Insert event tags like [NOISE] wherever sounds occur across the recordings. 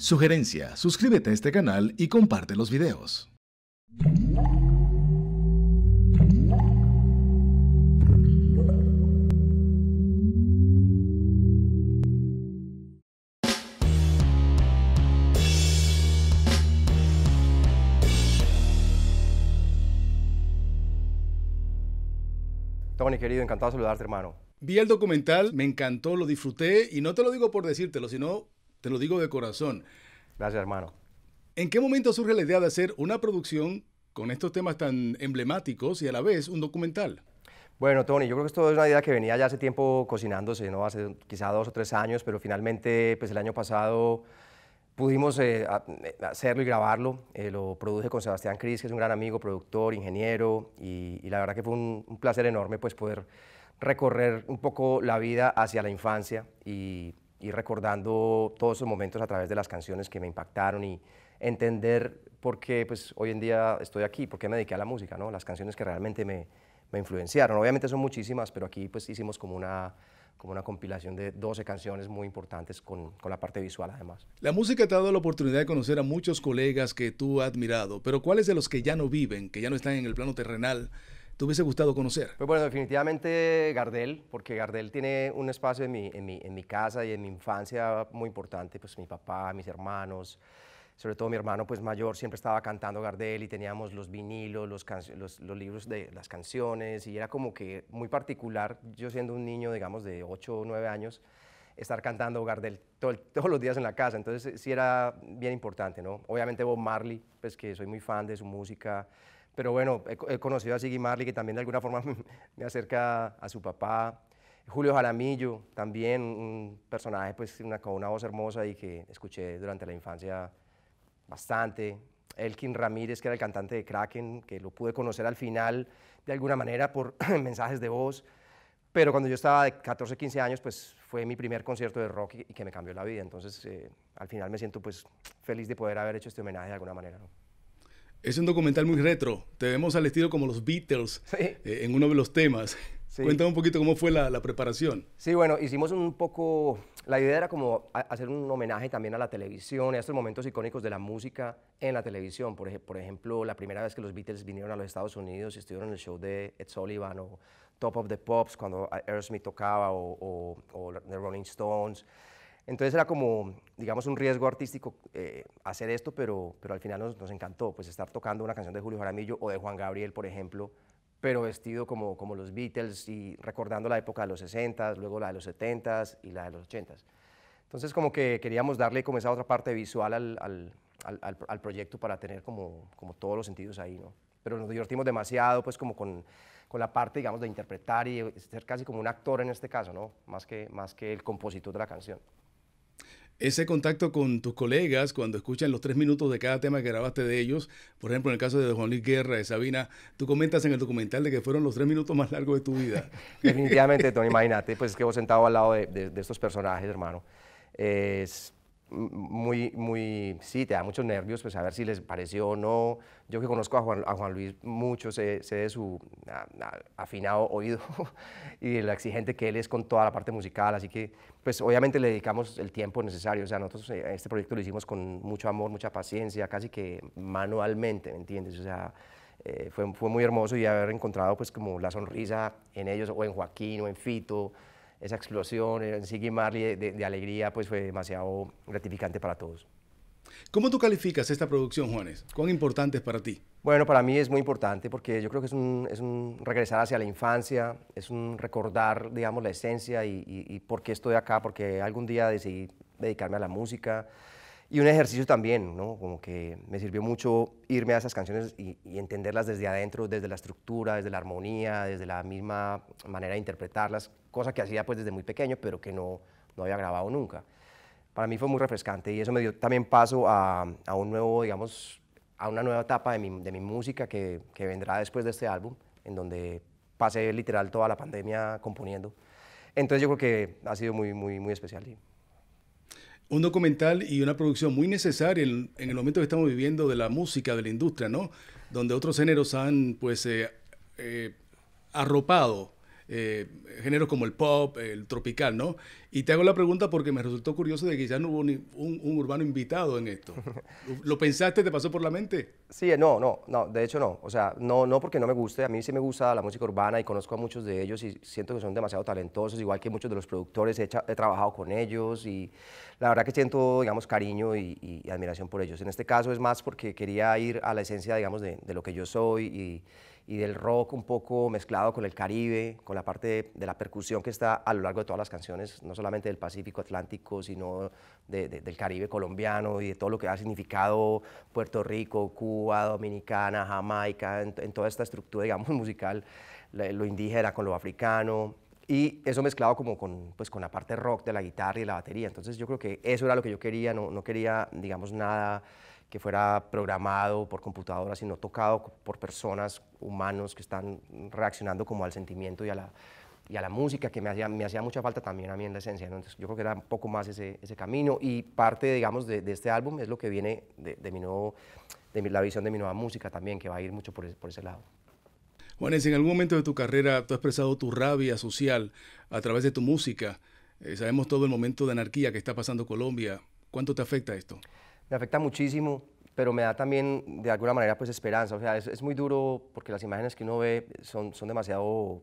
Sugerencia, suscríbete a este canal y comparte los videos. Tony, querido, encantado de saludarte, hermano. Vi el documental, me encantó, lo disfruté y no te lo digo por decírtelo, sino te lo digo de corazón. Gracias, hermano. ¿En qué momento surge la idea de hacer una producción con estos temas tan emblemáticos y a la vez un documental? Bueno, Tony, yo creo que esto es una idea que venía ya hace tiempo cocinándose, ¿no? hace quizá dos o tres años, pero finalmente pues el año pasado pudimos eh, eh, hacerlo y grabarlo. Eh, lo produje con Sebastián Cris, que es un gran amigo, productor, ingeniero, y, la verdad que fue un, un, placer enorme pues, poder recorrer un poco la vida hacia la infancia y, y recordando todos esos momentos a través de las canciones que me impactaron y entender por qué pues, hoy en día estoy aquí, por qué me dediqué a la música, ¿no? las canciones que realmente me, me influenciaron. Obviamente son muchísimas, pero aquí pues, hicimos como una, como una compilación de 12 canciones muy importantes con, con, la parte visual además. La música te ha dado la oportunidad de conocer a muchos colegas que tú has admirado, pero ¿cuáles de los que ya no viven, que ya no están en el plano terrenal, te hubiese gustado conocer? Pues bueno, definitivamente Gardel, porque Gardel tiene un espacio en mi, casa y en mi infancia muy importante, pues mi papá, mis hermanos sobre todo mi hermano pues mayor siempre estaba cantando Gardel y teníamos los vinilos, los, los, libros de las canciones y era como que muy particular, yo siendo un niño digamos de 8 o 9 años, estar cantando Gardel todos los días en la casa, entonces sí era bien importante, ¿no? Obviamente Bob Marley, pues que soy muy fan de su música, pero bueno, he, conocido a Siggy Marley, que también de alguna forma [LAUGHS] me acerca a su papá. Julio Jaramillo, también un personaje pues, una, con una voz hermosa y que escuché durante la infancia bastante. Elkin Ramírez, que era el cantante de Kraken, que lo pude conocer al final de alguna manera por [CLEARS THROAT] mensajes de voz. Pero cuando yo estaba de 14, 15 años, pues fue mi primer concierto de rock y, que me cambió la vida. Entonces, eh, al final me siento pues feliz de poder haber hecho este homenaje de alguna manera. Es un documental muy retro. Te vemos al estilo como los Beatles eh, en uno de los temas. Cuéntame un poquito cómo fue la, preparación. Sí, bueno, hicimos un poco, la idea era como hacer un homenaje también a la televisión y a estos momentos icónicos de la música en la televisión. Por, por ejemplo, la primera vez que los Beatles vinieron a los Estados Unidos y estuvieron en el show de Ed Sullivan o Top of the Pops cuando Aerosmith tocaba o The Rolling Stones. Entonces era como, digamos, un riesgo artístico eh, hacer esto, pero, pero al final nos, nos, encantó, pues estar tocando una canción de Julio Jaramillo o de Juan Gabriel, por ejemplo, pero vestido como, como los Beatles y recordando la época de los 60s, luego la de los 70s y la de los 80s. Entonces como que queríamos darle como esa otra parte visual al, al, al, al proyecto para tener como, como todos los sentidos ahí, ¿no? Pero nos divertimos demasiado, pues como con, con la parte, digamos, de interpretar y ser casi como un actor en este caso, ¿no? Más que, más que el compositor de la canción ese contacto con tus colegas cuando escuchan los tres minutos de cada tema que grabaste de ellos. Por ejemplo, en el caso de Juan Luis Guerra, de Sabina, tú comentas en el documental de que fueron los tres minutos más largos de tu vida. [LAUGHS] Definitivamente, Tony, imagínate, pues que vos sentado al lado de, de estos personajes, hermano. Es muy, muy, sí, te da muchos nervios, pues a ver si les pareció o no. Yo que conozco a Juan, Luis mucho, sé, de su afinado oído [LAUGHS] y de exigente que él es con toda la parte musical, así que pues obviamente le dedicamos el tiempo necesario, o sea, nosotros eh, este proyecto lo hicimos con mucho amor, mucha paciencia, casi que manualmente, ¿me entiendes? O sea, eh, fue, fue muy hermoso y haber encontrado pues como la sonrisa en ellos, o en Joaquín, o en Fito, esa explosión en Siggy Marley de, alegría pues fue demasiado gratificante para todos. ¿Cómo tú calificas esta producción, Juanes? ¿Cuán importante es para ti? Bueno, para mí es muy importante porque yo creo que es un, regresar hacia la infancia, es un recordar, digamos, la esencia y, y por qué estoy acá, porque algún día decidí dedicarme a la música. Y un ejercicio también, ¿no? Como que me sirvió mucho irme a esas canciones y, entenderlas desde adentro, desde la estructura, desde la armonía, desde la misma manera de interpretarlas, cosa que hacía pues desde muy pequeño, pero que no, no había grabado nunca. Para mí fue muy refrescante y eso me dio también paso a, a un nuevo, digamos, a una nueva etapa de mi, de mi música que, que vendrá después de este álbum, en donde pasé literal toda la pandemia componiendo. Entonces yo creo que ha sido muy, muy, muy especial un documental y una producción muy necesaria en, el momento que estamos viviendo de la música, de la industria, ¿no? Donde otros géneros han, pues, eh, eh, arropado eh, géneros como el pop, el tropical, ¿no? Y te hago la pregunta porque me resultó curioso de que ya no hubo un, urbano invitado en esto. ¿Lo pensaste? ¿Te pasó por la mente? Sí, eh, no, no, no, de hecho no. O sea, no, no porque no me guste, a mí sí me gusta la música urbana y conozco a muchos de ellos y siento que son demasiado talentosos, igual que muchos de los productores, he, trabajado con ellos y la verdad que siento, digamos, cariño y, admiración por ellos. En este caso es más porque quería ir a la esencia, digamos, de lo que yo soy y y del rock un poco mezclado con el Caribe, con la parte de, la percusión que está a lo largo de todas las canciones, no solamente del Pacífico Atlántico, sino del Caribe colombiano y de todo lo que ha significado Puerto Rico, Cuba, Dominicana, Jamaica, en, toda esta estructura, digamos, [LAUGHS] musical, lo indígena con lo africano, y eso mezclado como con, pues, con la parte rock de la guitarra y la batería. Entonces yo creo que eso era lo que yo quería, no, no quería, digamos, nada que fuera programado por computadora, sino tocado por personas, humanos que están reaccionando como al sentimiento y a la, y a la música, que me hacía, me hacía mucha falta también a mí en la esencia. Entonces, yo creo que era un poco más ese, ese camino y parte, digamos, de, este álbum es lo que viene de, mi nuevo, de la visión de mi nueva música también, que va a ir mucho por, por ese lado. Juanes, en algún momento de tu carrera tú has expresado tu rabia social a través de tu música. Eh, sabemos todo el momento de anarquía que está pasando Colombia. ¿Cuánto te afecta esto? me afecta muchísimo, pero me da también de alguna manera pues esperanza. O sea, es, muy duro porque las imágenes que uno ve son, son demasiado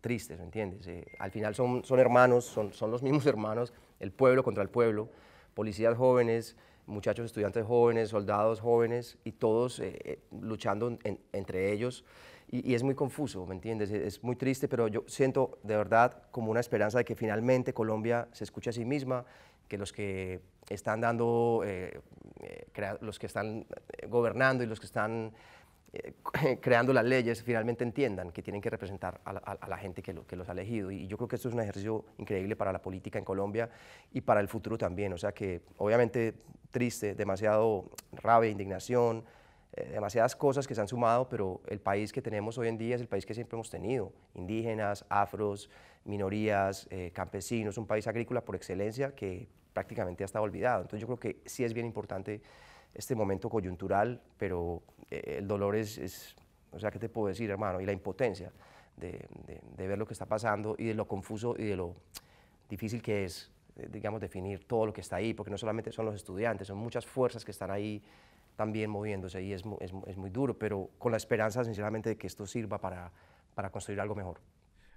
tristes, ¿me entiendes? Eh, al final son, son hermanos, son, son los [LAUGHS] mismos hermanos, el pueblo contra el pueblo, policías jóvenes, muchachos estudiantes jóvenes, soldados jóvenes y todos eh, eh, luchando entre ellos. Y, es muy confuso, ¿me entiendes? Es, muy triste, pero yo siento de verdad como una esperanza de que finalmente Colombia se escuche a sí misma, que los que están dando eh, los que están eh, gobernando y los que están eh, [LAUGHS] creando las leyes finalmente entiendan que tienen que representar a la, gente que, que, los ha elegido. Y yo creo que esto es un ejercicio increíble para la política en Colombia y para el futuro también. O sea que obviamente triste, demasiado rabia, indignación, eh, demasiadas cosas que se han sumado, pero el país que tenemos hoy en día es el país que siempre hemos tenido, indígenas, afros, minorías, eh, campesinos, un país agrícola por excelencia que prácticamente ha estado olvidado. Entonces yo creo que sí es bien importante este momento coyuntural, pero eh, el dolor es, o sea, ¿qué te puedo decir, hermano? Y la impotencia de, de ver lo que está pasando y de lo confuso y de lo difícil que es digamos, definir todo lo que está ahí, porque no solamente son los estudiantes, son muchas fuerzas que están ahí también moviéndose y es, es, es, muy duro, pero con la esperanza sinceramente de que esto sirva para, para construir algo mejor.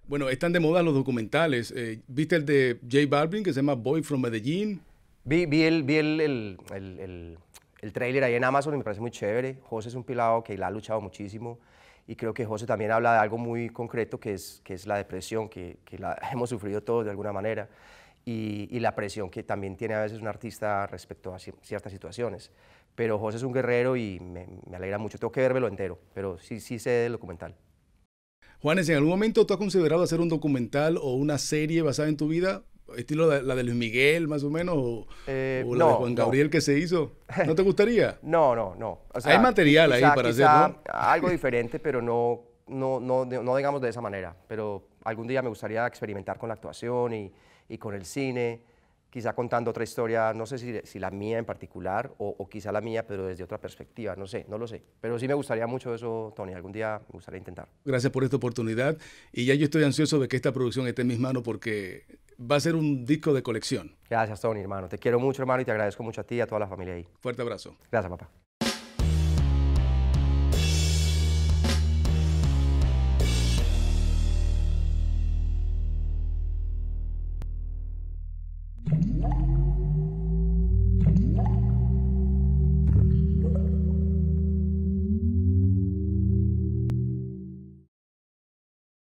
Bueno, están de moda los documentales. Eh, ¿Viste el de Jay Balvin que se llama Boy from Medellín? Vi, vi, el, vi el, el, el, el, trailer ahí en Amazon y me parece muy chévere. José es un pilado que la ha luchado muchísimo y creo que José también habla de algo muy concreto que es, que es la depresión, que, que la [LAUGHS] hemos sufrido todos de alguna manera y, la presión que también tiene a veces un artista respecto a ciertas situaciones. Pero José es un guerrero y me, alegra mucho. Tengo que verlo entero, pero sí, sí sé del documental. Juanes, ¿en algún momento tú has considerado hacer un documental o una serie basada en tu vida? ¿Estilo la de Luis Miguel, más o menos? ¿O, eh, la de Juan Gabriel que se hizo? ¿No te gustaría? [LAUGHS] no, no, no. Hay material ahí para hacer, Algo [LAUGHS] diferente, pero no, no, no, no digamos de esa manera. Pero algún día me gustaría experimentar con la actuación y, y con el cine, quizá contando otra historia, no sé si, si la mía en particular o, o, quizá la mía, pero desde otra perspectiva, no sé, no lo sé. Pero sí me gustaría mucho eso, Tony, algún día me gustaría intentar. Gracias por esta oportunidad y ya yo estoy ansioso de que esta producción esté en mis manos porque va a ser un disco de colección. Gracias, Tony, hermano. Te quiero mucho, hermano, y te agradezco mucho a ti y a toda la familia ahí. Fuerte abrazo. Gracias, papá.